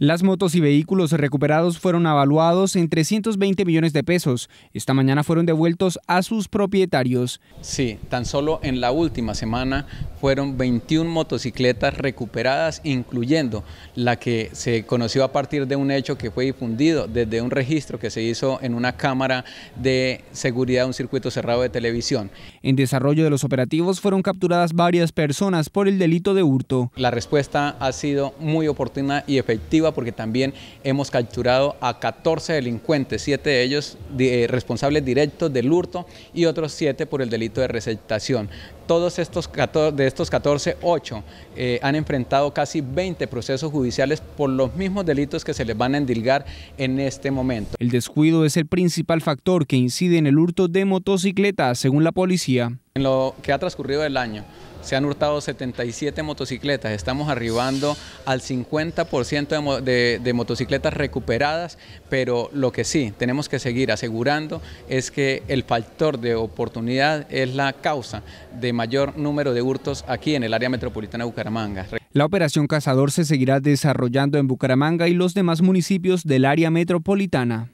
Las motos y vehículos recuperados fueron avaluados en 320 millones de pesos. Esta mañana fueron devueltos a sus propietarios. Sí, tan solo en la última semana fueron 21 motocicletas recuperadas, incluyendo la que se conoció a partir de un hecho que fue difundido desde un registro que se hizo en una cámara de seguridad de un circuito cerrado de televisión. En desarrollo de los operativos fueron capturadas varias personas por el delito de hurto. La respuesta ha sido muy oportuna y efectiva porque también hemos capturado a 14 delincuentes, 7 de ellos eh, responsables directos del hurto y otros 7 por el delito de receptación. Todos estos de estos 14, 8 eh, han enfrentado casi 20 procesos judiciales por los mismos delitos que se les van a endilgar en este momento. El descuido es el principal factor que incide en el hurto de motocicletas, según la policía. En lo que ha transcurrido el año, se han hurtado 77 motocicletas, estamos arribando al 50% de, motocicletas recuperadas, pero lo que sí tenemos que seguir asegurando es que el factor de oportunidad es la causa de mayor número de hurtos aquí en el área metropolitana de Bucaramanga. La operación Cazador se seguirá desarrollando en Bucaramanga y los demás municipios del área metropolitana.